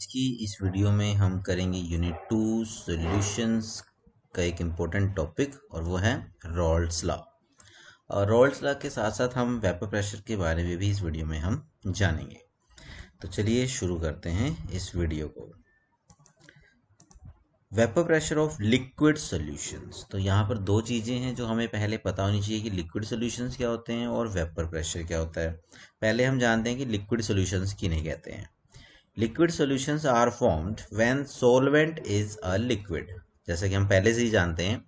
आज की इस वीडियो में हम करेंगे यूनिट टू सॉल्यूशंस का एक इम्पोर्टेंट टॉपिक और वो है रॉल्स लॉ और रॉल्स लॉ के साथ साथ हम वेपर प्रेशर के बारे में भी इस वीडियो में हम जानेंगे तो चलिए शुरू करते हैं इस वीडियो को vapour pressure of liquid solutions तो यहाँ पर दो चीज़ें हैं जो हमें पहले पता होनी चाहिए कि लिक्विड सॉल्यूशंस क्या होते हैं और वेपर प्रेशर क्या होता है पहले हम जानते हैं कि लिक्विड सॉल्यूशंस किन्हें कहते हैं liquid solutions are formed when solvent is a liquid जैसा कि हम पहले से ही जानते हैं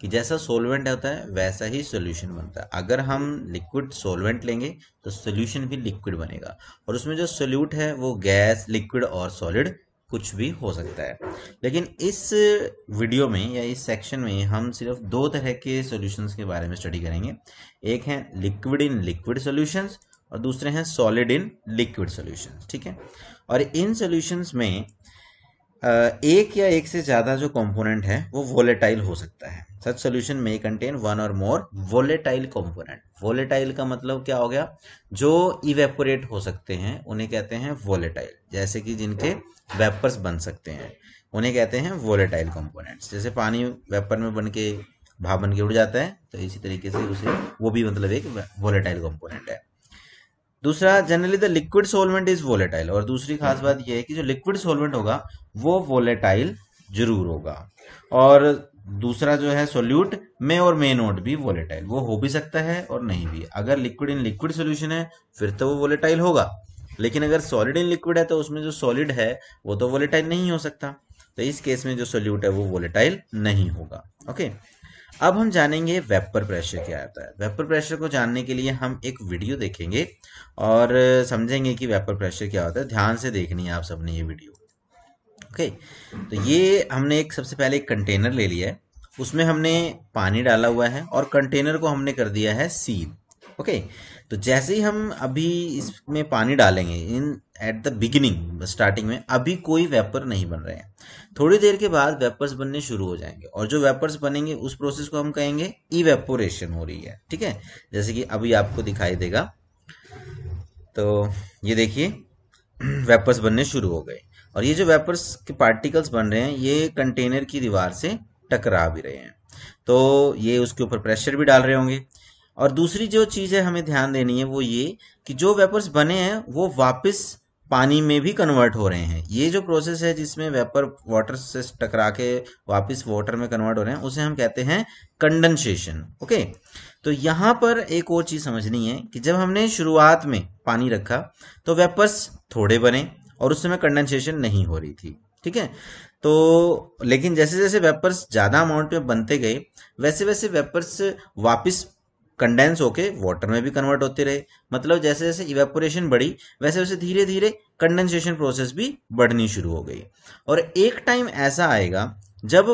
कि जैसा सोलवेंट होता है वैसा ही सोल्यूशन बनता है अगर हम लिक्विड सोलवेंट लेंगे तो सोल्यूशन भी लिक्विड बनेगा और उसमें जो सोल्यूट है वो गैस लिक्विड और सॉलिड कुछ भी हो सकता है लेकिन इस वीडियो में या इस सेक्शन में हम सिर्फ दो तरह के सॉल्यूशंस के बारे में स्टडी करेंगे एक है लिक्विड इन लिक्विड सॉल्यूशंस और दूसरे हैं सॉलिड इन लिक्विड सॉल्यूशंस ठीक है और इन सोल्यूशन में एक या एक से ज़्यादा जो कंपोनेंट है वो वोलेटाइल हो सकता है सच सोल्यूशन में कंटेन वन और मोर वोलेटाइल कंपोनेंट वोलेटाइल का मतलब क्या हो गया जो इवेपोरेट हो सकते हैं उन्हें कहते हैं वोलेटाइल जैसे कि जिनके वेपर्स बन सकते हैं उन्हें कहते हैं वोलेटाइल कंपोनेंट्स जैसे पानी वेपर में बन के भाप बन के उड़ जाता है तो इसी तरीके से उसे वो भी मतलब एक वोलेटाइल कंपोनेंट है दूसरा generally the liquid solvent is volatile और दूसरी खास हम्म। बात यह है कि जो लिक्विड सोलवेंट होगा वो वोलेटाइल जरूर होगा और दूसरा जो है सोल्यूट में और मे नोट भी वोलेटाइल वो हो भी सकता है और नहीं भी अगर लिक्विड इन लिक्विड सोल्यूशन है फिर तो वो वोलेटाइल होगा लेकिन अगर सॉलिड इन लिक्विड है तो उसमें जो सॉलिड है वो तो वोलेटाइल नहीं हो सकता तो इस केस में जो सोल्यूट है वो वोलेटाइल नहीं होगा ओके अब हम जानेंगे वेपर प्रेशर क्या आता है वेपर प्रेशर को जानने के लिए हम एक वीडियो देखेंगे और समझेंगे कि वेपर प्रेशर क्या होता है ध्यान से देखनी है आप सबने ये वीडियो ओके तो ये हमने एक सबसे पहले एक कंटेनर ले लिया है उसमें हमने पानी डाला हुआ है और कंटेनर को हमने कर दिया है सील ओके तो जैसे ही हम अभी इसमें पानी डालेंगे in at the beginning starting में अभी कोई वेपर नहीं बन रहे हैं थोड़ी देर के बाद वेपर्स बनने शुरू हो जाएंगे और जो वेपर्स बनेंगे उस प्रोसेस को हम कहेंगे इवेपोरेशन हो रही है ठीक है जैसे कि अभी आपको दिखाई देगा तो ये देखिए वेपर्स बनने शुरू हो गए और ये जो वेपर्स के पार्टिकल्स बन रहे हैं ये कंटेनर की दीवार से टकरा भी रहे हैं तो ये उसके ऊपर प्रेशर भी डाल रहे होंगे और दूसरी जो चीज़ है हमें ध्यान देनी है वो ये कि जो वेपर्स बने हैं वो वापस पानी में भी कन्वर्ट हो रहे हैं ये जो प्रोसेस है जिसमें वेपर वाटर से टकरा के वापस वाटर में कन्वर्ट हो रहे हैं उसे हम कहते हैं कंडेंसेशन ओके तो यहां पर एक और चीज़ समझनी है कि जब हमने शुरुआत में पानी रखा तो वेपर्स थोड़े बने और उस समय कंडेंसेशन नहीं हो रही थी ठीक है तो लेकिन जैसे जैसे वेपर्स ज़्यादा अमाउंट में बनते गए वैसे वैसे वेपर्स वापस कंडेंस होके वाटर में भी कन्वर्ट होते रहे मतलब जैसे जैसे इवेपोरेशन बढ़ी वैसे वैसे धीरे धीरे कंडेंसेशन प्रोसेस भी बढ़नी शुरू हो गई और एक टाइम ऐसा आएगा जब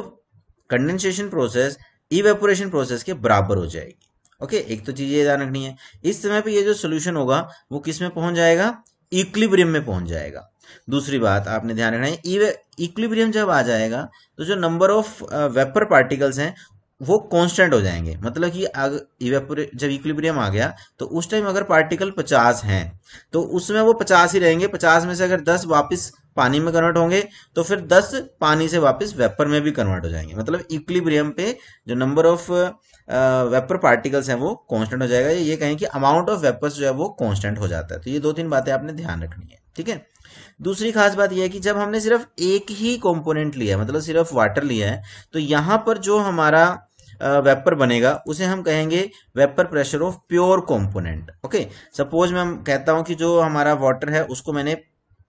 कंडेंसेशन प्रोसेस इवेपोरेशन प्रोसेस के बराबर हो जाएगी ओके एक तो चीज ये ध्यान रखनी है इस समय पर यह जो सोल्यूशन होगा वो किस में पहुंच जाएगा इक्लिब्रियम में पहुंच जाएगा दूसरी बात आपने ध्यान रखना है इक्विलिब्रियम जब आ जाएगा तो जो नंबर ऑफ वेपर पार्टिकल्स हैं वो कांस्टेंट हो जाएंगे मतलब कि अगर जब इक्विलिब्रियम आ गया तो उस टाइम अगर पार्टिकल 50 हैं तो उसमें वो 50 ही रहेंगे 50 में से अगर 10 वापस पानी में कन्वर्ट होंगे तो फिर 10 पानी से वापस वेपर में भी कन्वर्ट हो जाएंगे मतलब इक्विलिब्रियम पे जो नंबर ऑफ वेपर पार्टिकल्स हैं वो कॉन्स्टेंट हो जाएगा ये कहें कि अमाउंट ऑफ वेपर्स जो है वो कॉन्स्टेंट हो जाता है तो ये दो तीन बातें आपने ध्यान रखनी है ठीक है दूसरी खास बात यह है कि जब हमने सिर्फ एक ही कंपोनेंट लिया है मतलब सिर्फ वाटर लिया है तो यहां पर जो हमारा वेपर बनेगा उसे हम कहेंगे vapour pressure of pure component okay suppose मैं कहता हूं कि जो हमारा वाटर है उसको मैंने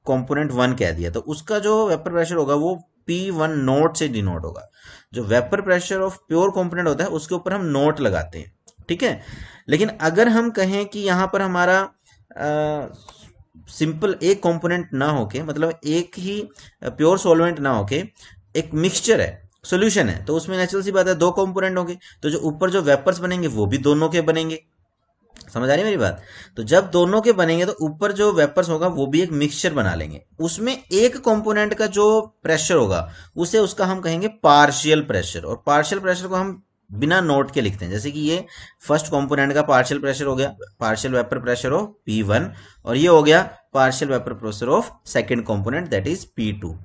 कॉम्पोनेंट वन कह दिया तो उसका जो वेपर प्रेशर होगा वो पी वन नोट से डिनोट होगा जो vapour pressure of pure component होता है उसके ऊपर हम नोट लगाते हैं ठीक है लेकिन अगर हम कहें कि यहां पर हमारा सिंपल एक कंपोनेंट ना होके मतलब एक ही प्योर सॉल्वेंट ना होके एक मिक्सचर है सोल्यूशन है तो उसमें नेचुरल सी बात है दो कॉम्पोनेंट होंगे तो जो ऊपर जो वेपर्स बनेंगे वो भी दोनों के बनेंगे समझ आ रही मेरी बात तो जब दोनों के बनेंगे तो ऊपर जो वेपर्स होगा वो भी एक मिक्सचर बना लेंगे उसमें एक कंपोनेंट का जो प्रेशर होगा उसे उसका हम कहेंगे पार्शियल प्रेशर और पार्शियल प्रेशर को हम बिना नोट के लिखते हैं जैसे कि ये फर्स्ट कंपोनेंट का पार्शियल प्रेशर हो गया partial vapour pressure of P one और ये हो गया partial vapour pressure of second component that is P two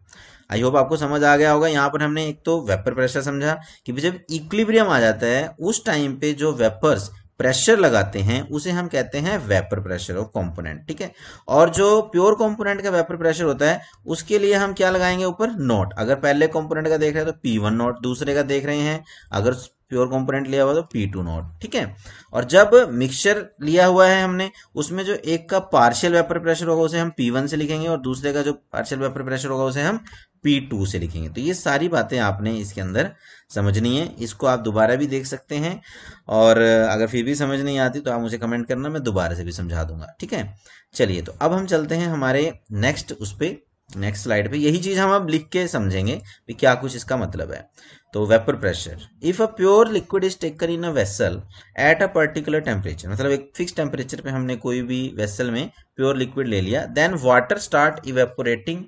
I hope आपको समझ आ गया होगा यहाँ पर हमने एक तो वेपर प्रेशर समझा कि जब इक्विलिब्रियम आ जाता है उस टाइम पे जो वेपर्स प्रेशर लगाते हैं उसे हम कहते हैं वेपर प्रेशर ऑफ कंपोनेंट ठीक है और जो प्योर कंपोनेंट का वेपर प्रेशर होता है उसके लिए हम क्या लगाएंगे ऊपर नॉट अगर पहले कंपोनेंट का देख रहे हैं तो पी वन नॉट दूसरे का देख रहे हैं अगर प्योर कंपोनेंट लिया हुआ तो पी टू नॉट ठीक है और जब मिक्सचर लिया हुआ है हमने उसमें जो एक का पार्शियल वेपर प्रेशर होगा उसे हम पी वन से लिखेंगे और दूसरे का जो पार्शियल वेपर प्रेशर होगा उसे हम पी टू से लिखेंगे तो ये सारी बातें आपने इसके अंदर समझनी है इसको आप दोबारा भी देख सकते हैं और अगर फिर भी समझ नहीं आती तो आप मुझे कमेंट करना मैं दोबारा से भी समझा दूंगा ठीक है चलिए तो अब हम चलते हैं हमारे नेक्स्ट उस पर नेक्स्ट स्लाइड पे यही चीज हम अब लिख के समझेंगे कि क्या कुछ इसका मतलब है तो vapour pressure if a pure liquid is taken in a vessel at a particular temperature मतलब एक फिक्स टेम्परेचर पे हमने कोई भी वेसल में प्योर लिक्विड ले लिया then water start evaporating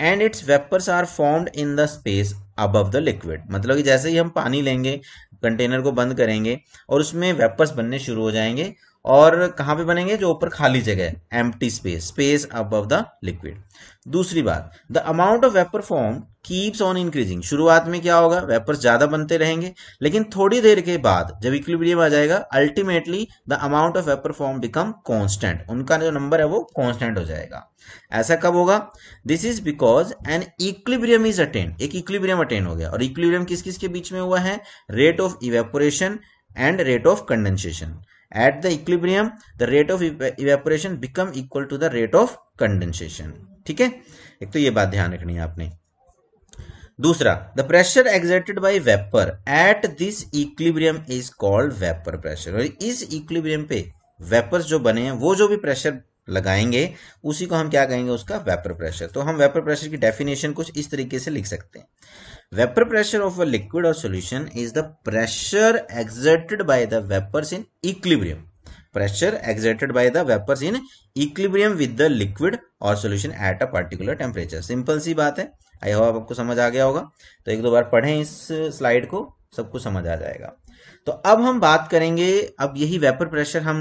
and its vapours are formed in the space above the liquid मतलब कि जैसे ही हम पानी लेंगे कंटेनर को बंद करेंगे और उसमें वेपर्स बनने शुरू हो जाएंगे और कहां पे बनेंगे जो ऊपर खाली जगह है empty space space above the liquid दूसरी बात the amount of vapour form keeps on increasing शुरुआत में क्या होगा वेपर ज्यादा बनते रहेंगे लेकिन थोड़ी देर के बाद जब इक्विबियम आ जाएगा ultimately the amount of vapour form become constant उनका जो नंबर है वो कॉन्स्टेंट हो जाएगा ऐसा कब होगा this is because an equilibrium is attain एक इक्विबियम अटेन हो गया और इक्विबियम किस किस के बीच में हुआ है rate of evaporation and rate of condensation at the equilibrium the rate of evaporation become equal to the rate of condensation ठीक है एक तो ये बात ध्यान रखनी है आपने दूसरा the pressure exerted by vapour at this equilibrium is called vapour pressure और इस इक्विलिब्रियम पे वेपर जो बने हैं वो जो भी प्रेशर लगाएंगे उसी को हम क्या कहेंगे उसका वेपर प्रेशर तो हम वेपर प्रेशर की डेफिनेशन कुछ इस तरीके से लिख सकते हैं vapour pressure of a liquid और solution is the pressure exerted by the vapours in equilibrium pressure exerted by the vapours in equilibrium with the liquid और solution at a particular temperature simple सी बात है आई hope आपको समझ आ गया होगा तो एक दो बार पढ़ें इस स्लाइड को सब कुछ समझ आ जाएगा तो अब हम बात करेंगे अब यही वेपर प्रेशर हम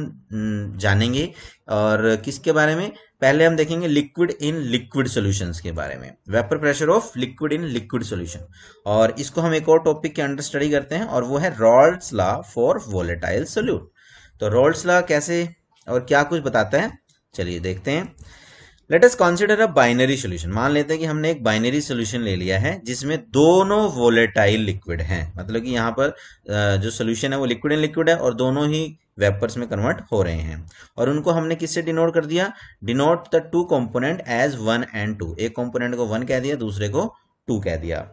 जानेंगे और किसके बारे में पहले हम देखेंगे लिक्विड इन लिक्विड सॉल्यूशंस के बारे में vapour pressure of liquid in liquid solution और इसको हम एक और टॉपिक के अंडर स्टडी करते हैं और वो है Raoult's law for volatile solute तो रॉल्स लॉ कैसे और क्या कुछ बताता है चलिए देखते हैं let us consider a binary solution मान लेते हैं कि हमने एक बाइनरी सॉल्यूशन ले लिया है जिसमें दोनों वोलेटाइल लिक्विड हैं मतलब कि यहाँ पर जो सॉल्यूशन है वो लिक्विड एंड लिक्विड है और दोनों ही वेपर्स में कन्वर्ट हो रहे हैं और उनको हमने किससे डिनोट कर दिया denote the two component as one and two एक कॉम्पोनेंट को वन कह दिया दूसरे को टू कह दिया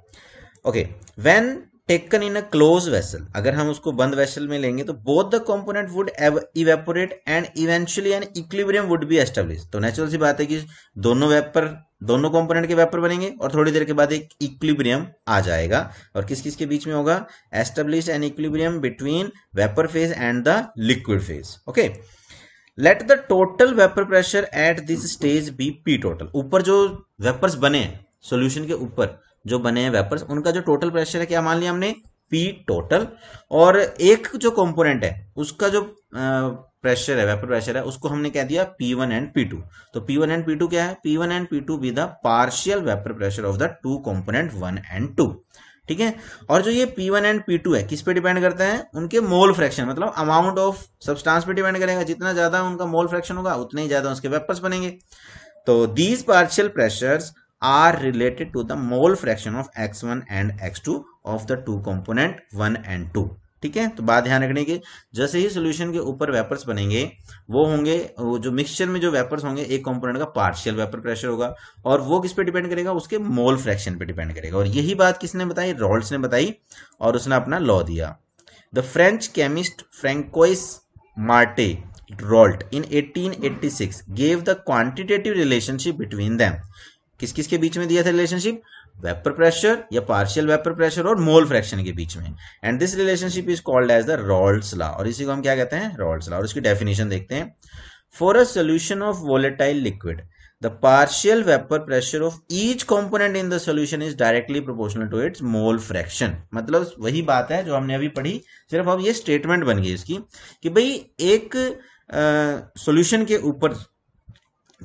okay when taken in a close vessel अगर हम उसको बंद वेसल में लेंगे तो both the component would evaporate and eventually an equilibrium would be establish तो नेचुरल सी बात है कि दोनों वेपर दोनों कंपोनेंट के वेपर बनेंगे और थोड़ी देर के बाद एक इक्विलिब्रियम आ जाएगा और किस किस के बीच में होगा establish an equilibrium between vapour phase and the liquid phase okay let the total vapour pressure at this stage be P total ऊपर जो वेपर्स बने सोल्यूशन के ऊपर जो बने हैं वेपर्स उनका जो टोटल प्रेशर है क्या मान लिया हमने पी टोटल और एक जो कंपोनेंट है उसका जो प्रेशर है वेपर प्रेशर है उसको हमने कह दिया P one and P two तो P one and P two क्या है P one and P two be the partial vapour pressure of the two component one and two ठीक है और जो ये P1 एंड P2 है किस पे डिपेंड करते हैं उनके मोल फ्रैक्शन मतलब अमाउंट ऑफ सब्सटेंस पे डिपेंड करेगा जितना ज्यादा उनका मोल फ्रैक्शन होगा उतना ही ज्यादा उसके वेपर्स बनेंगे तो these partial pressures are related to the mole fraction of x1 and x2 of the two component 1 and 2 ठीक है तो बात ध्यान रखने की जैसे ही सॉल्यूशन के ऊपर वेपर्स बनेंगे वो होंगे वो जो मिक्सचर में जो वेपर्स होंगे एक कंपोनेंट का पार्शियल वेपर प्रेशर होगा और वो किस पे डिपेंड करेगा उसके मोल फ्रैक्शन पे डिपेंड करेगा और यही बात किसने बताई रॉल्स ने बताई और उसने अपना लॉ दिया the French chemist Francois Marie Rolt in 1886 gave the quantitative relationship between them किस किस के बीच में दिया था रिलेशनशिप वेपर प्रेशर या पार्शियल वेपर प्रेशर और मोल फ्रैक्शन के बीच में and this relationship is called as the Raoult's law और इसी को हम क्या कहते हैं रॉल्स लॉ और इसकी डेफिनेशन देखते हैं for a solution of volatile liquid the partial vapour pressure of each component in the solution is directly proportional to its mole fraction मतलब वही बात है जो हमने अभी पढ़ी सिर्फ अब ये स्टेटमेंट बन गई इसकी कि भाई एक सॉल्यूशन के ऊपर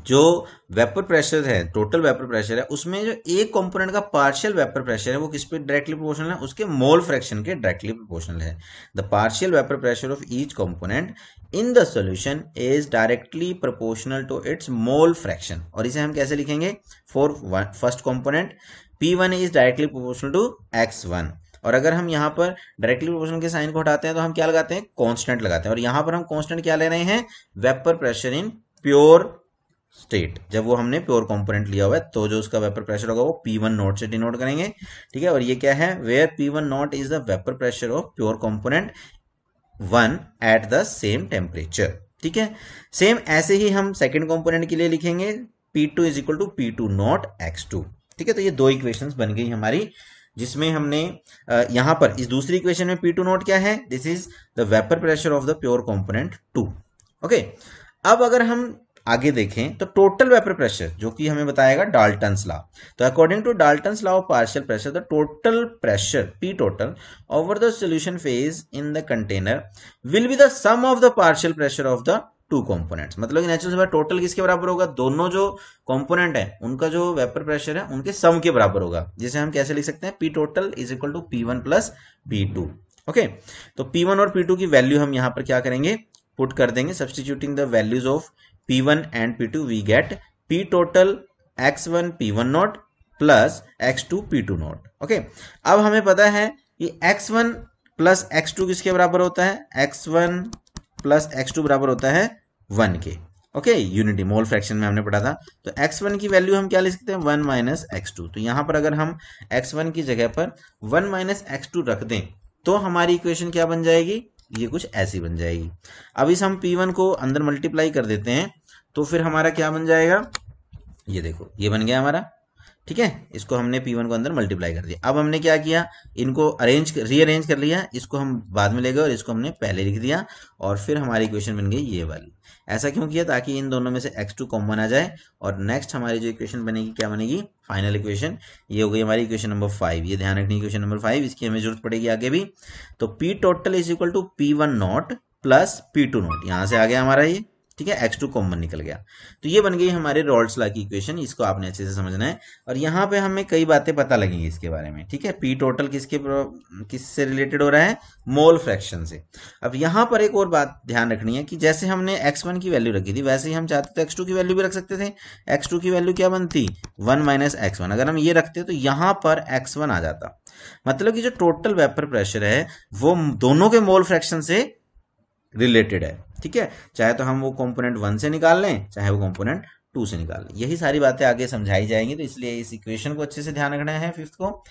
जो वेपर प्रेशर है टोटल वेपर प्रेशर है उसमें जो एक कंपोनेंट का पार्शियल वेपर प्रेशर है वो किस पे डायरेक्टली प्रोपोर्शनल है उसके मोल फ्रैक्शन के डायरेक्टली प्रोपोर्शनल है the partial vapour pressure of each component in the solution is directly proportional to its mole fraction और इसे हम कैसे लिखेंगे for first component P one is directly proportional to X one और अगर हम यहाँ पर डायरेक्टली प्रोपोर्शनल के साइन को हटाते हैं तो हम क्या लगाते हैं कॉन्स्टेंट लगाते हैं और यहां पर हम कॉन्स्टेंट क्या ले रहे हैं vapour pressure in pure state जब वो हमने प्योर कंपोनेंट लिया हुआ है तो जो उसका वेपर प्रेशर होगा वो पी वन नॉट से डिनोट करेंगे ठीक है और ये क्या है where P one nought is the vapour pressure of pure component one at the same temperature ठीक है सेम ऐसे ही हम सेकेंड कॉम्पोनेंट के लिए लिखेंगे P two is equal to P two nought X two ठीक है तो ये दो इक्वेशन बन गई हमारी जिसमें हमने यहां पर इस दूसरी इक्वेशन में पी टू नॉट क्या है this is the vapour pressure of the pure component two okay अब अगर हम आगे देखें तो टोटल वेपर प्रेशर जो कि हमें बताएगा डाल्टन लॉ तो according to Dalton law of partial pressure the total pressure P total over the solution phase in the container will be the sum of the partial pressure of the two components मतलब natural से total किसके बराबर होगा दोनों जो component है उनका जो वेपर प्रेशर है उनके सम के बराबर होगा जिसे हम कैसे लिख सकते हैं P total is equal to P one plus P two okay तो पी वन और पी टू की वैल्यू हम यहां पर क्या करेंगे पुट कर देंगे substituting the values of P1 and P2 we get P total x1 P1 nought plus x2 P2 nought okay अब हमें पता है कि x1 प्लस x2 किसके बराबर होता है x1 plus x2 बराबर होता है 1 के ओके यूनिटी मोल फ्रैक्शन में हमने पढ़ा था तो x1 की वैल्यू हम क्या लिख सकते हैं 1 माइनस एक्स तो यहां पर अगर हम x1 की जगह पर 1 माइनस एक्स रख दें तो हमारी इक्वेशन क्या बन जाएगी ये कुछ ऐसी बन जाएगी अब इस हम वन को अंदर मल्टीप्लाई कर देते हैं तो फिर हमारा क्या बन जाएगा ये देखो ये बन गया हमारा ठीक है इसको हमने P1 को अंदर मल्टीप्लाई कर दिया अब हमने क्या किया इनको अरेंज रीअरेंज कर लिया इसको हम बाद में ले गए और इसको हमने पहले लिख दिया और फिर हमारी इक्वेशन बन गई ये वाली ऐसा क्यों किया ताकि इन दोनों में से एक्स टू कॉमन आ जाए और नेक्स्ट हमारी जो इक्वेशन बनेगी क्या बनेगी फाइनल इक्वेशन ये हो गई हमारी इक्वेशन नंबर फाइव ये ध्यान रखनी इक्वेशन नंबर फाइव इसकी हमें जरूरत पड़ेगी आगे भी तो P total is equal to P one nought plus P two nought यहाँ से आ गया हमारा ये ठीक है एक्स टू कॉमन निकल गया तो ये बन गई हमारे रॉल्स ला की इक्वेशन इसको आपने अच्छे से समझना है और यहाँ पे हमें कई बातें पता लगेंगी इसके बारे में ठीक है पी टोटल किसके किस से रिलेटेड हो रहा है मोल फ्रैक्शन से अब यहाँ पर एक और बात ध्यान रखनी है कि जैसे हमने एक्स वन की वैल्यू रखी थी वैसे ही हम चाहते तो एक्स टू की वैल्यू भी रख सकते थे एक्स टू की वैल्यू क्या बनती वन माइनस एक्स वन अगर हम ये रखते तो यहाँ पर एक्स वन आ जाता मतलब कि जो टोटल वेपर प्रेशर है वो दोनों के मोल फ्रैक्शन से रिलेटेड है ठीक है चाहे तो हम वो कॉम्पोनेंट वन से निकाल लें चाहे वो कॉम्पोनेंट टू से निकाल लें यही सारी बातें आगे समझाई जाएंगी तो इसलिए इस इक्वेशन को अच्छे से ध्यान रखना है फिफ्थ को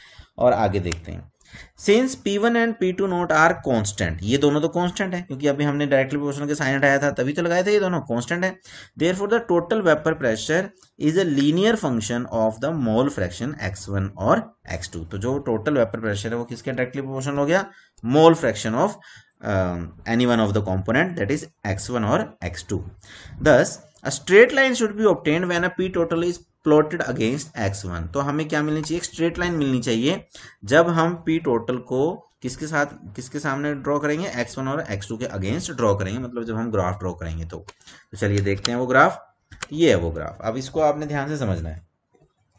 और आगे देखते हैं since P one and P two nought are constant ये दोनों तो कॉन्स्टेंट है क्योंकि अभी हमने डायरेक्टली प्रोपोर्शनल के साइन हटाया था तभी तो लगाए थे ये दोनों कॉन्स्टेंट है therefore the total vapour pressure is a linear function of the mole fraction X one और एक्स टू तो जो टोटल वेपर प्रेशर है वो किसके डायरेक्टली प्रोपोर्शनल हो गया mole fraction of um, any one of the component that is x1 or x2. Thus, a straight line should be obtained when a p total is plotted against X one तो हमें क्या मिलनी चाहिए straight line मिलनी चाहिए जब हम P total को किसके साथ किसके सामने ड्रॉ करेंगे एक्स वन और एक्स टू के अगेंस्ट ड्रॉ करेंगे मतलब जब हम ग्राफ ड्रॉ करेंगे तो, तो चलिए देखते हैं वो ग्राफ ये है वो ग्राफ अब इसको आपने ध्यान से समझना है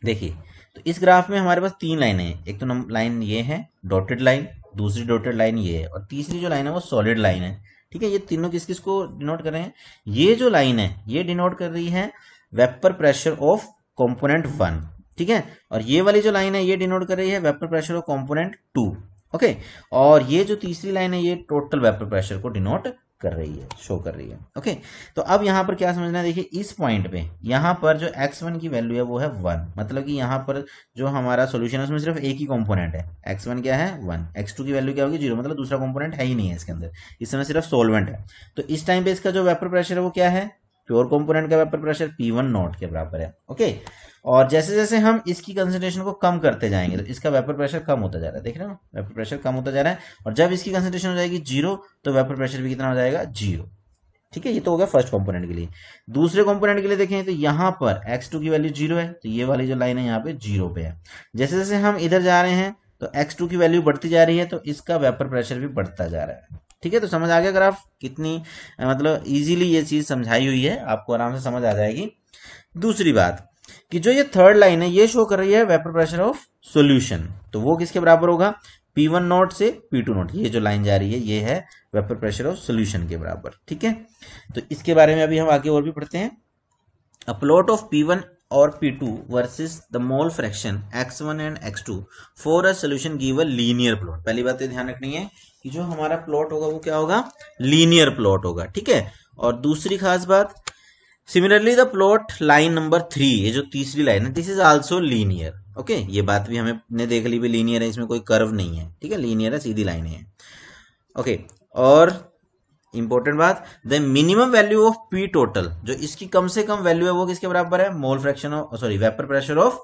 देखिए तो इस ग्राफ में हमारे पास तीन लाइनें हैं एक तो लाइन ये है डॉटेड लाइन दूसरी डॉटेड लाइन ये है और तीसरी जो लाइन है वो सॉलिड लाइन है ठीक है ये तीनों किस किस को डिनोट कर रहे हैं ये जो लाइन है ये डिनोट कर रही है vapour pressure of component one ठीक है और ये वाली जो लाइन है ये डिनोट कर रही है vapour pressure of component two okay और ये जो तीसरी लाइन है ये टोटल वेपर प्रेशर को डिनोट कर रही है शो कर रही है ओके तो अब यहाँ पर क्या समझना है देखिए इस पॉइंट पे यहाँ पर जो एक्स वन की वैल्यू है वो है वन मतलब कि यहाँ पर जो हमारा सोल्यूशन है उसमें सिर्फ एक ही कॉम्पोनेंट है एक्स वन क्या है वन एक्स टू की वैल्यू क्या होगी जीरो मतलब दूसरा कॉम्पोनेंट है ही नहीं है इसके अंदर इस समय सिर्फ सोलवेंट है तो इस टाइम पे इसका जो वेपर प्रेशर है वो क्या है प्योर कॉम्पोनेंट का vapour pressure P one nought के बराबर है ओके और जैसे जैसे हम इसकी कंसेंट्रेशन को कम करते जाएंगे तो इसका वेपर प्रेशर कम होता जा रहा है देख रहे हो वेपर प्रेशर कम होता जा रहा है और जब इसकी कंसेंट्रेशन हो जाएगी जीरो तो वेपर प्रेशर भी कितना हो जाएगा जीरो ठीक है ये तो हो गया फर्स्ट कंपोनेंट के लिए दूसरे कंपोनेंट के लिए देखें तो यहां पर एक्स टू की वैल्यू जीरो है तो ये वाली जो लाइन है यहाँ पे जीरो पे है जैसे जैसे हम इधर जा रहे हैं तो एक्स टू की वैल्यू बढ़ती जा रही है तो इसका वेपर प्रेशर भी बढ़ता जा रहा है ठीक है तो समझ आ गया अगर आप कितनी मतलब इजीली ये चीज समझाई हुई है आपको आराम से समझ आ जाएगी दूसरी बात कि जो ये थर्ड लाइन है ये शो कर रही है वेपर प्रेशर ऑफ सोल्यूशन तो वो किसके बराबर होगा P1 वन नॉट से P2 टू नॉट ये जो लाइन जा रही है ये है वेपर प्रेशर ऑफ सोल्यूशन के बराबर ठीक है तो इसके बारे में अभी हम आगे और भी पढ़ते हैं अपलोट ऑफ P1 और P2 two versus the mole fraction X1 one and X two for a solution give a linear plot पहली बात तो ध्यान रखनी है कि जो हमारा प्लॉट होगा वो क्या होगा लीनियर प्लॉट होगा ठीक है और दूसरी खास बात similarly the plot line number three ये जो तीसरी लाइन है this is also linear okay ये बात भी हमें देख ली भी लीनियर है इसमें कोई कर्व नहीं है ठीक है लीनियर है सीधी लाइन है ओके okay, और इंपॉर्टेंट बात the minimum value of P total जो इसकी कम से कम वैल्यू है वो किसके बराबर है mole fraction of sorry vapour pressure of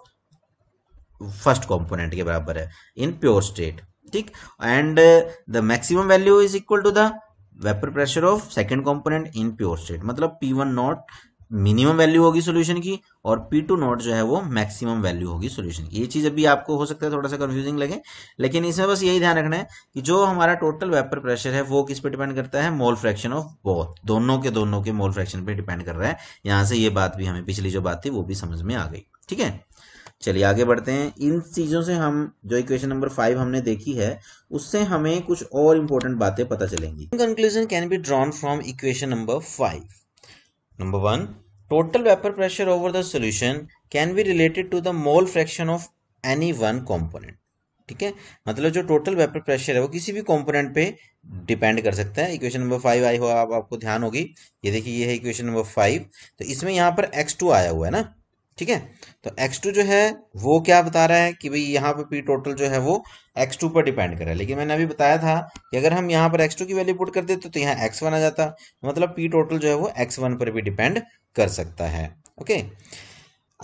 first component के बराबर है इन प्योर स्टेट ठीक and the maximum value is equal to the vapour pressure of second component in pure state मतलब P one nought minimum value होगी solution की और P two not जो है वो मैक्सिमम वैल्यू होगी सॉल्यूशन की ये चीज अभी आपको हो सकता है थोड़ा सा कंफ्यूजिंग लगे लेकिन इसमें बस यही ध्यान रखना है कि जो हमारा टोटल वेपर प्रेशर है वो किस पे डिपेंड करता है मोल फ्रैक्शन ऑफ बोथ दोनों के दोनों के मोल फ्रैक्शन पे डिपेंड कर रहा है यहां से ये बात भी हमें पिछली जो बात थी वो भी समझ में आ गई ठीक है चलिए आगे बढ़ते हैं इन चीजों से हम जो इक्वेशन नंबर फाइव हमने देखी है उससे हमें कुछ और इंपॉर्टेंट बातें पता चलेंगी conclusion can be drawn from equation number five Number 1. Total vapor pressure over the solution can be related to the mole fraction of any one component. ठीक है मतलब जो टोटल वेपर प्रेशर है वो किसी भी कंपोनेंट पे डिपेंड कर सकता है इक्वेशन नंबर फाइव आई हो आप, आपको ध्यान होगी ये देखिए ये है इक्वेशन नंबर फाइव तो इसमें यहाँ पर एक्स टू आया हुआ है ना ठीक है तो x2 जो है वो क्या बता रहा है कि भाई यहाँ पे p टोटल जो है वो x2 पर डिपेंड कर रहा है लेकिन मैंने अभी बताया था कि अगर हम यहाँ पर x2 की वैल्यू पुट कर देते तो यहाँ x1 आ जाता मतलब p टोटल जो है वो x1 पर भी डिपेंड कर सकता है ओके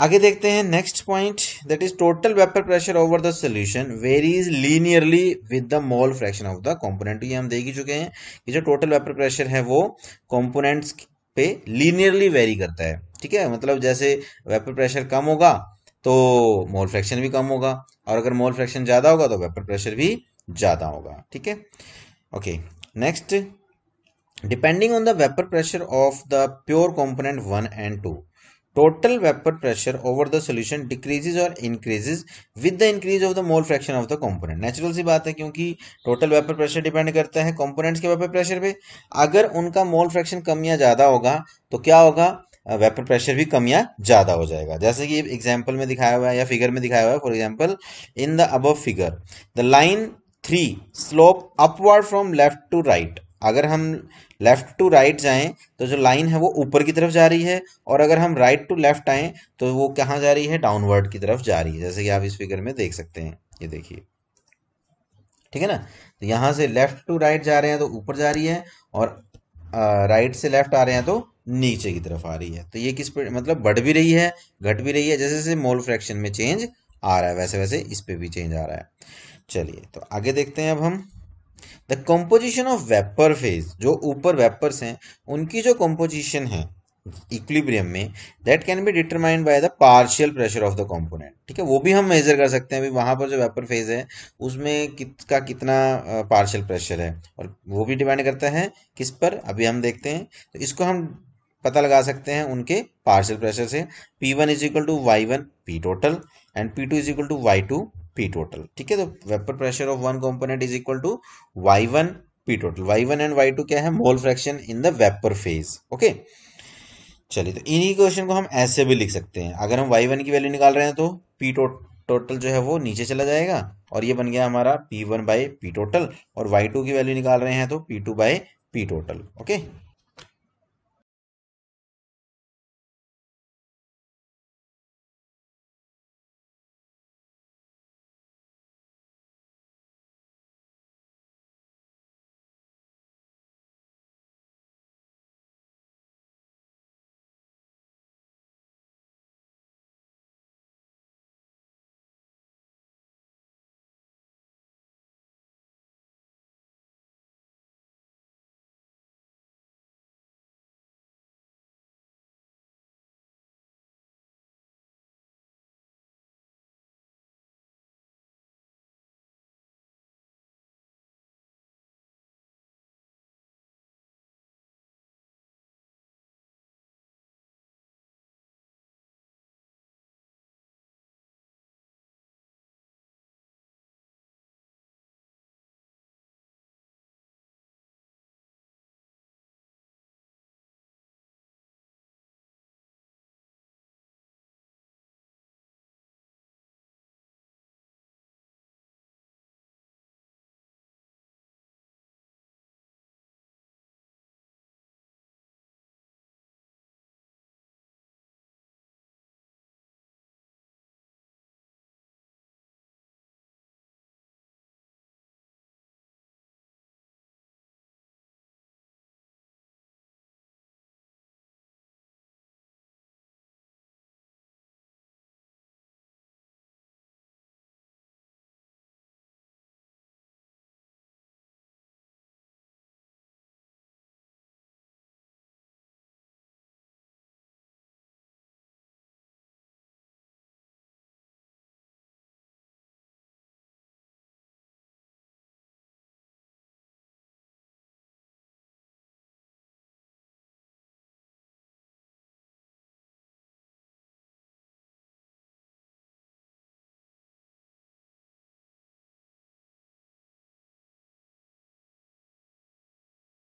आगे देखते हैं next point that is total vapour pressure over the solution varies linearly with the mole fraction of the component ये हम देख ही चुके हैं कि जो टोटल वेपर प्रेशर है वो कॉम्पोनेंट्स पे लीनियरली वेरी करता है ठीक है मतलब जैसे वेपर प्रेशर कम होगा तो मोल फ्रैक्शन भी कम होगा और अगर मोल फ्रैक्शन ज़्यादा होगा तो वेपर प्रेशर भी ज़्यादा होगा ठीक है okay next depending on the vapour pressure of the pure component one and two total vapor pressure over the solution decreases or increases with the increase of the mole fraction of the component natural सी बात है क्योंकि total vapor pressure depend करता है components के vapor pressure पे अगर उनका mole fraction कम या ज़्यादा होगा तो क्या होगा वेपर प्रेशर भी कम या ज़्यादा हो जाएगा जैसे कि एग्जाम्पल में दिखाया हुआ है या फिगर में दिखाया हुआ है for example in the above figure the line three slope upward from left to right अगर हम लेफ़्ट टू राइट जाएं तो जो लाइन है वो ऊपर की तरफ जा रही है और अगर हम राइट टू लेफ़्ट आएं तो वो कहाँ जा रही है डाउनवर्ड की तरफ जा रही है जैसे कि आप इस फिगर में देख सकते हैं ये देखिए ठीक है ना तो यहाँ से लेफ़्ट टू राइट जा रहे हैं तो ऊपर जा रही है और राइट से लेफ़्ट आ रहे हैं तो नीचे की तरफ आ रही है तो ये किस पर मतलब बढ़ भी रही है घट भी रही है जैसे जैसे मोल फ्रैक्शन में चेंज आ रहा है वैसे वैसे इस पर भी चेंज आ रहा है चलिए तो आगे देखते हैं अब हम the composition of vapour phase जो ऊपर वेपर्स हैं उनकी जो कंपोजिशन है इक्विलिब्रियम में that can be determined by the partial pressure of the component ठीक है वो भी हम मेजर कर सकते हैं अभी वहां पर जो वेपर फेज है उसमें कित का कितना पार्शियल प्रेशर है और वो भी डिपेंड करता है किस पर अभी हम देखते हैं तो इसको हम पता लगा सकते हैं उनके पार्शियल प्रेशर से P one is equal to Y one P total and P two is equal to Y two P total ठीक है तो vapour pressure of one component is equal to Y one P total Y one and Y two क्या है mole fraction in the vapour phase okay चलिए तो इन्हीं question को हम ऐसे भी लिख सकते हैं अगर हम वाई वन की वैल्यू निकाल रहे हैं तो पी टोटल टोटल जो है वो नीचे चला जाएगा और ये बन गया हमारा P one by P total और वाई टू की वैल्यू निकाल रहे हैं तो P two by P total okay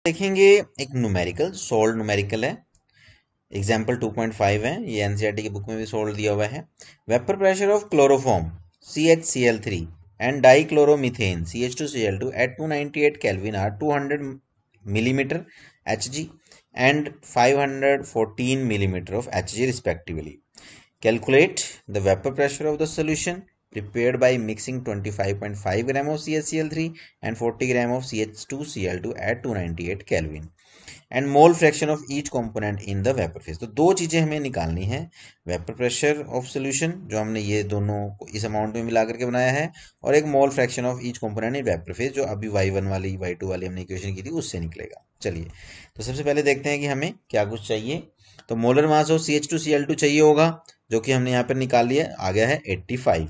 देखेंगे एक न्यूमेरिकल सोल्ड न्यूमेरिकल है एग्जाम्पल 2.5 है ये एनसीईआरटी e की बुक में भी सोल्ड दिया हुआ है vapour pressure of chloroform C H C L three and dichloromethane C H two C L two at two ninety eight kelvin are two hundred millimetre H G and five hundred fourteen millimetre of H G respectively calculate the vapour pressure of the solution prepared by mixing 25.5 gram of CHCl3 and 40 gram of CH2Cl2 at 298 Kelvin and mole fraction of each component in the vapour phase तो दो चीज़ें हमें निकालनी है vapour pressure of solution जो हमने ये दोनों को इस अमाउंट में मिला करके बनाया है और एक mole fraction of each component in vapour phase जो अभी वाई वन वाली वाई टू वाली हमने इक्वेशन की थी उससे निकलेगा चलिए तो सबसे पहले देखते हैं कि हमें क्या कुछ चाहिए तो molar mass of C H two C L two चाहिए होगा जो कि हमने यहाँ पर निकाल लिया आ गया है एट्टी फाइव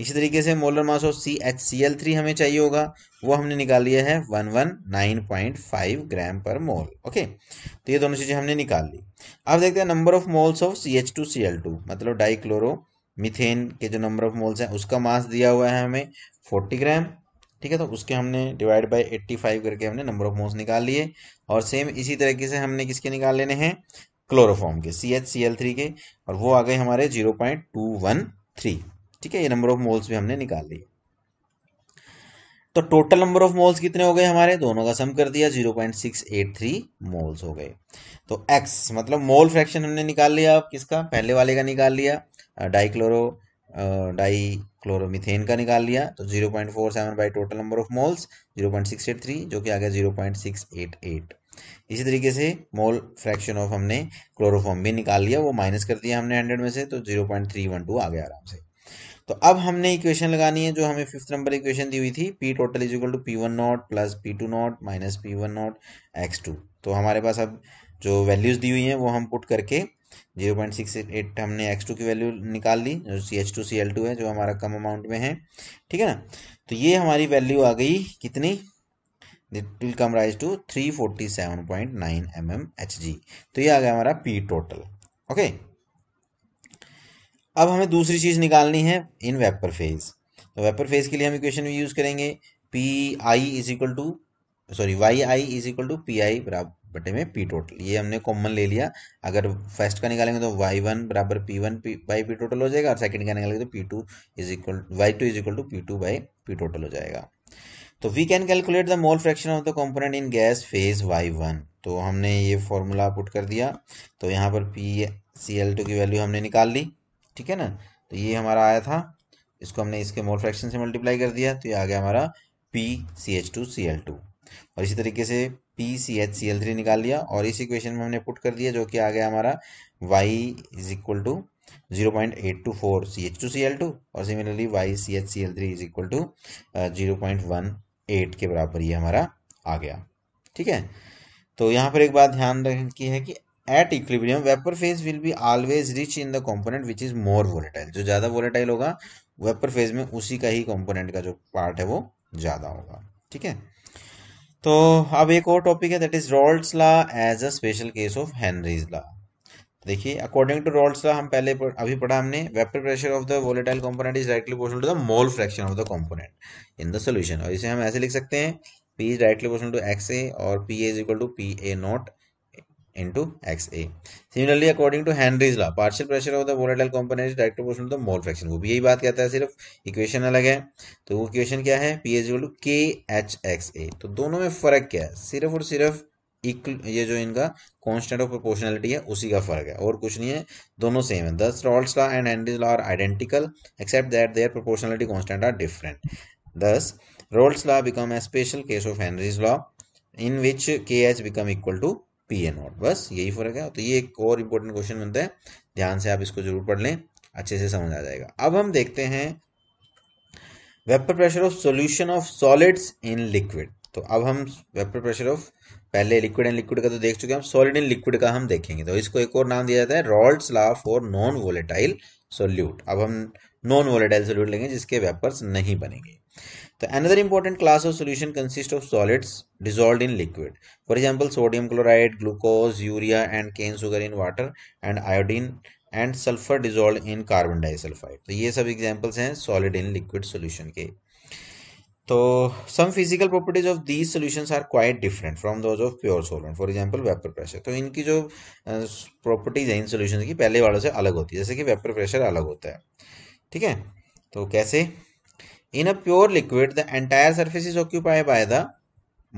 इसी तरीके से molar mass of C H C L three हमें चाहिए होगा वो हमने निकाल लिया है one one nine point five gram per mole okay तो ये दोनों चीज़ें हमने निकाल ली अब देखते हैं number of moles of C H two C L two मतलब डाइक्लोरो मिथेन के जो नंबर ऑफ मोल्स हैं उसका मास दिया हुआ है हमें फोर्टी ग्राम ठीक है तो उसके हमने डिवाइड बाय फाइव करके हमने नंबर ऑफ मोल्स निकाल लिए और सेम इसी तरीके से हमने किसके निकाल लेने हैं क्लोरोफॉर्म के C H C L three के और वो आ गए हमारे zero point two one three ठीक है ये नंबर ऑफ मोल्स भी हमने निकाल ली तो टोटल नंबर ऑफ मोल्स कितने हो गए हमारे दोनों का सम कर दिया 0.683 मोल्स हो गए तो एक्स मतलब मोल फ्रैक्शन हमने निकाल लिया किसका पहले वाले का निकाल लिया डाइक्लोरो डाई क्लोरोमिथेन का निकाल लिया तो 0.47 point four seven by total number of moles 0.683 जो कि आ गया 0.688 इसी तरीके से मोल फ्रैक्शन ऑफ हमने क्लोरोफॉर्म भी निकाल लिया वो माइनस कर दिया हमने हंड्रेड में से तो जीरो आ गया आराम से तो अब हमने इक्वेशन लगानी है जो हमें फिफ्थ नंबर इक्वेशन दी हुई थी P total is equal to P one nought plus P two nought minus P one nought X two तो हमारे पास अब जो वैल्यूज दी हुई हैं वो हम पुट करके जीरो पॉइंट सिक्स एट हमने एक्स टू की वैल्यू निकाल ली जो C H two C L two है जो हमारा कम अमाउंट में है ठीक है ना तो ये हमारी वैल्यू आ गई कितनी it will come rise to three forty seven point nine M M H G तो ये आ गया हमारा पी टोटल ओके अब हमें दूसरी चीज़ निकालनी है इन वेपर फेज तो वेपर फेज के लिए हम इक्वेशन भी यूज़ करेंगे P I is equal to sorry Y I is equal to P I बराबर बटे में पी टोटल ये हमने कॉमन ले लिया अगर फर्स्ट का निकालेंगे तो वाई वन बराबर P one P by P total हो जाएगा और सेकंड का निकालेंगे तो P two is equal Y two is equal to P two by P total हो जाएगा तो we can calculate the mole fraction of the component in gas phase Y one तो हमने ये फॉर्मूला पुट कर दिया तो यहाँ पर पी सी एल टू की वैल्यू हमने निकाल ली ठीक है ना तो ये हमारा आया था इसको हमने इसके मोल फ्रैक्शन से मल्टीप्लाई कर दिया तो ये आ गया हमारा P C H two C L two और इसी तरीके से P C H C L three निकाल लिया और इस इक्वेशन में हमने पुट कर दिया जो कि आ गया हमारा Y is equal to zero point eight two four C H two C L two और similarly Y C H C L three is equal to zero point one eight के बराबर ये हमारा आ गया ठीक है तो यहाँ पर एक बात ध्यान रखने की है कि at equilibrium vapour phase will be always rich in the component which is more volatile जो ज़्यादा वोलेटाइल होगा वेपर फेज में उसी का ही कंपोनेंट का जो पार्ट है वो ज़्यादा होगा ठीक है तो अब एक और टॉपिक है that is Raoult's law as a special case of Henry's law देखिए अकॉर्डिंग टू रॉल्ड्स लॉ हम पहले अभी पढ़ा हमने vapour pressure of the volatile component is directly proportional to the mole fraction of the component in the solution और इसे हम ऐसे लिख सकते हैं P is directly proportional to X A और P is equal to P A nought into XA. Similarly, according to Henry's law, partial pressure of the volatile component is directly proportional to the mole fraction. वो भी यही बात कहता है सिर्फ equation अलग है तो वो इक्वेशन क्या है P H to K H X A to dono mein farak kya hai sirf aur sirf ये जो इनका कांस्टेंट ऑफ प्रोपोर्शनलिटी है उसी का फर्क है और कुछ नहीं है दोनों सेम है thus Raoult's law and Henry's law are identical except that their proportionality constant are different thus Raoult's law become a special case of Henry's law in which K H become equal to P A nought बस यही फर्क है तो ये एक और important question बनता है ध्यान से आप इसको जरूर पढ़ लें अच्छे से समझ आ जाएगा अब हम देखते हैं vapour pressure of solution of solids in liquid तो अब हम वेपर प्रेशर ऑफ पहले लिक्विड एंड लिक्विड का तो देख चुके हैं सॉलिड एंड लिक्विड का हम देखेंगे तो इसको एक और नाम दिया जाता है Raoult law for non volatile solute अब हम नॉन वोलेटाइल सोल्यूट लेंगे जिसके वेपर्स नहीं बनेंगे The तो another important class of solution consists of solids dissolved in liquid. For example, sodium chloride, glucose, urea and cane sugar in water and iodine and sulphur dissolve in carbon disulphide तो ये सब examples हैं solid in liquid solution के तो some physical properties of these solution are quite different from those of pure solvent for example vapour pressure तो इनकी जो properties हैं इन सोल्यूशन की पहले वालों से अलग होती है जैसे कि वेपर प्रेशर अलग होता है ठीक है तो कैसे in a pure liquid the entire surface is occupy by the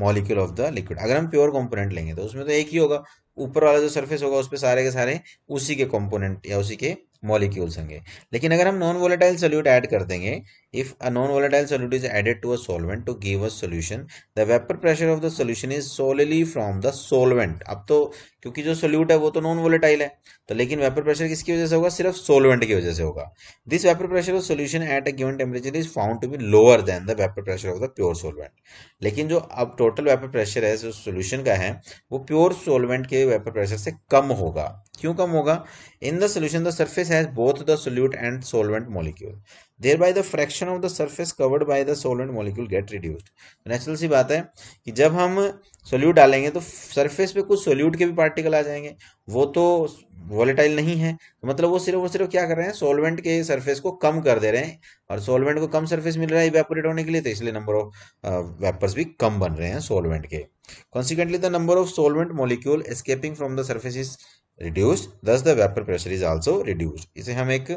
molecule of the liquid अगर हम प्योर कॉम्पोनेंट लेंगे तो उसमें तो एक ही होगा ऊपर वाला जो सर्फेस होगा उस पर सारे के सारे उसी के कॉम्पोनेंट या उसी के मॉलिक्यूल्स होंगे लेकिन अगर हम नॉन वोलेटाइल सोल्यूट ऐड कर देंगे if a non volatile solute is added to a solvent to give a solution the vapour pressure of the solution is solely from the solvent अब तो क्योंकि जो सोल्यूट है वो तो नॉन वोलेटाइल है तो लेकिन वेपर प्रेशर किसकी वजह से होगा सिर्फ सोलवेंट की वजह से होगा this vapour pressure of solution at a given temperature is found to be lower than the vapour pressure of the pure solvent लेकिन जो अब टोटल वेपर प्रेशर है जो सोल्यूशन का है वो प्योर सोलवेंट के वेपर प्रेशर से कम होगा क्यों कम होगा in the solution the surface has both the solute and solvent molecule there by the fraction of the surface covered by the solvent molecule get reduced natural सी बात है कि जब हम सोल्यूट डालेंगे तो सर्फेस पे कुछ सोल्यूट के भी पार्टिकल आ जाएंगे वो तो वॉलेटाइल नहीं है तो मतलब वो सिर्फ वो सिर्फ क्या कर रहे हैं सोलवेंट के सर्फेस को कम कर दे रहे हैं और सोलवेंट को कम सर्फेस मिल रहा है इवेपोरेट होने के लिए तो इसलिए नंबर ऑफ वेपर्स भी कम बन रहे हैं सोलवेंट के consequently the number of solvent molecule escaping from the surface is reduce thus the vapour pressure is also reduced इसे हम एक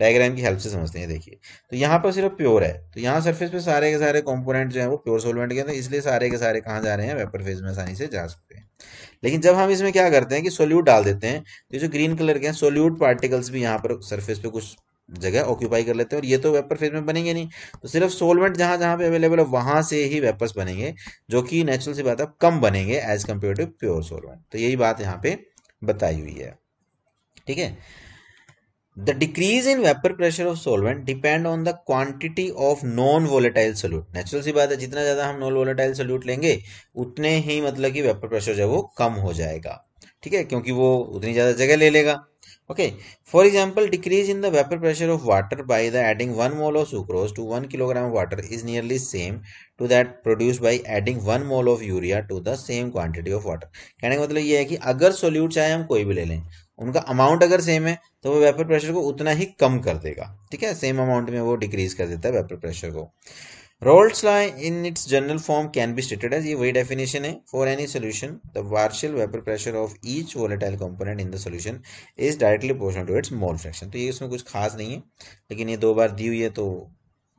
डायग्राम की हेल्प से समझते हैं देखिए तो यहाँ पर सिर्फ प्योर है तो यहाँ सर्फेस पे सारे के सारे कॉम्पोनेंट जो है वो प्योर सोलवेंट के तो इसलिए सारे के सारे कहाँ जा रहे हैं वेपर फेज में आसानी से जा सकते हैं लेकिन जब हम इसमें क्या करते हैं कि सोल्यूट डाल देते हैं तो जो ग्रीन कलर के हैं सोल्यूट पार्टिकल्स भी यहाँ पर सर्फेस पे कुछ जगह ऑक्यूपाई कर लेते हैं और ये तो वेपर फेज में बनेंगे नहीं तो सिर्फ सोलवेंट जहाँ जहाँ पे अवेलेबल है वहाँ से ही वेपर्स बनेंगे जो कि नेचुरल सी बात है कम बनेंगे as compare to pure solvent तो यही बात यहाँ पे बताई हुई है ठीक है the decrease in vapour pressure of solvent depend on the quantity of non volatile solute natural सी बात है जितना ज्यादा हम नॉन वोलेटाइल सोल्यूट लेंगे उतने ही मतलब कि वेपर प्रेशर जो है वो कम हो जाएगा ठीक है क्योंकि वो उतनी ज्यादा जगह ले लेगा Okay, for example, decrease in the vapor pressure of water by the adding 1 mole of sucrose to 1 kilogram of water is nearly same to that produced by adding 1 mole of urea to the same quantity of water. कहने का मतलब ये है कि अगर solute चाहे हम कोई भी ले लें उनका अमाउंट अगर सेम है तो वो वेपर प्रेशर को उतना ही कम कर देगा ठीक है सेम अमाउंट में वो डिक्रीज कर देता है वेपर प्रेशर को Raoult's law in its general form can be stated as ये वही डेफिनेशन है for any solution the partial vapour pressure of each volatile component in the solution is directly proportional to its mole fraction तो ये इसमें कुछ खास नहीं है लेकिन ये दो बार दी हुई है तो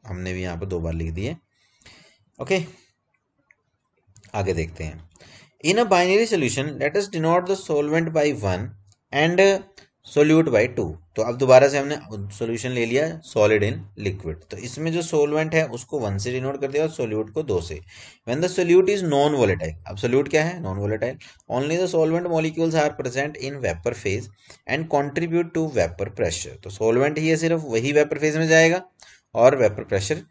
हमने भी यहाँ पर दो बार लिख दी है ओके आगे देखते हैं in a binary solution let's denote the solvent by one and solute by two तो अब दोबारा से हमने सोल्यूशन ले लिया सॉलिड इन लिक्विड तो इसमें जो सोलवेंट है उसको वन से डिनोट कर दिया और सोल्यूट को दो से when the solute is non volatile अब सोल्यूट क्या है non volatile only the solvent molecules are present in vapour phase and contribute to vapour pressure तो सोलवेंट ही है सिर्फ वही वेपर फेज में जाएगा और वेपर प्रेशर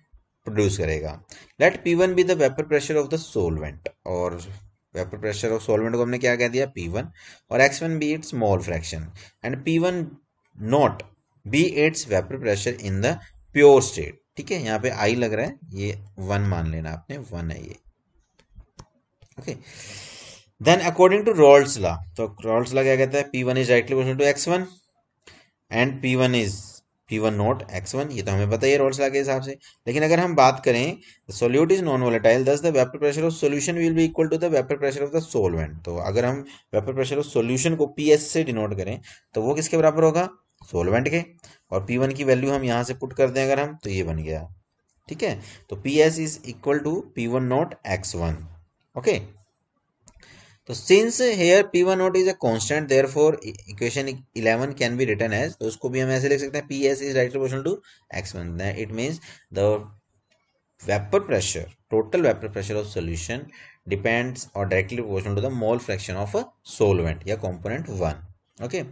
प्रोड्यूस करेगा let P one be the vapour pressure of the solvent और वेपर प्रेशर ऑफ सॉल्वेंट को हमने क्या कह दिया पी वन और X one B its small fraction and P one nought be its vapour pressure in the pure state ठीक है यहाँ पे आई लग रहा है ये वन मान लेना आपने वन है ये okay then according to Raoult's law तो रोल्स लॉ क्या कहता है P one is directly to X one and P one is P one nought X one ये तो हमें पता ही रोल्स के हिसाब से लेकिन अगर हम बात करें solute is non volatile thus the vapour pressure of solution will be equal to the vapour pressure of the solvent तो अगर हम वेपर प्रेशर ऑफ सोल्यूशन को पी एस से डिनोट करें तो वो किसके बराबर होगा सोलवेंट के और पी वन की वैल्यू हम यहाँ से पुट कर दें अगर हम तो ये बन गया ठीक है तो P S is equal to P one nought X one okay तो since here P one nought is a constant therefore equation eleven can be written as तो उसको भी हम ऐसे लिख सकते हैं P S is directly proportional to X one it means the vapour pressure total vapour pressure of solution depends और directly proportional to the mole fraction of a solvent या कॉम्पोनेंट वन ओके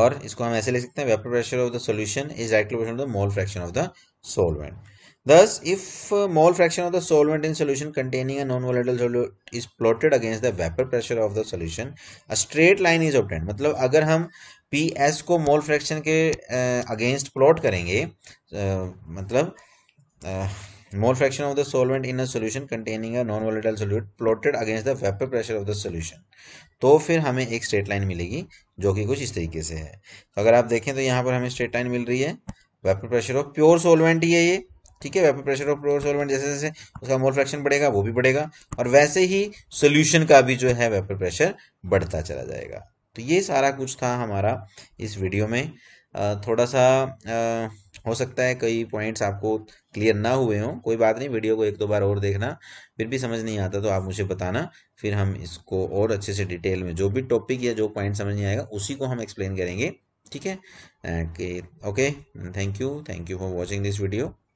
और इसको हम ऐसे लिख सकते हैं vapour pressure of the solution is directly proportional to the mole fraction of the solvent Thus, if a mole fraction of the solvent in solution containing a non-volatile solute is plotted against the vapor pressure of the solution, a straight line is obtained. मतलब अगर हम P S को mole fraction के against uh, plot करेंगे uh, मतलब mole fraction of the solvent in a solution containing a non volatile solute plotted against the vapour pressure of the solution तो फिर हमें एक स्ट्रेट लाइन मिलेगी जो कि कुछ इस तरीके से है तो अगर आप देखें तो यहाँ पर हमें स्ट्रेट लाइन मिल रही है vapour pressure of pure solvent ही है ये ठीक है vapour pressure of pure solvent जैसे जैसे उसका मोल फ्रैक्शन बढ़ेगा वो भी बढ़ेगा और वैसे ही सोल्यूशन का भी जो है वेपर प्रेशर बढ़ता चला जाएगा तो ये सारा कुछ था हमारा इस वीडियो में थोड़ा सा हो सकता है कई पॉइंट्स आपको क्लियर ना हुए हों कोई बात नहीं वीडियो को एक दो बार और देखना फिर भी समझ नहीं आता तो आप मुझे बताना फिर हम इसको और अच्छे से डिटेल में जो भी टॉपिक या जो पॉइंट समझ नहीं आएगा उसी को हम एक्सप्लेन करेंगे ठीक है okay thank you thank you for watching this video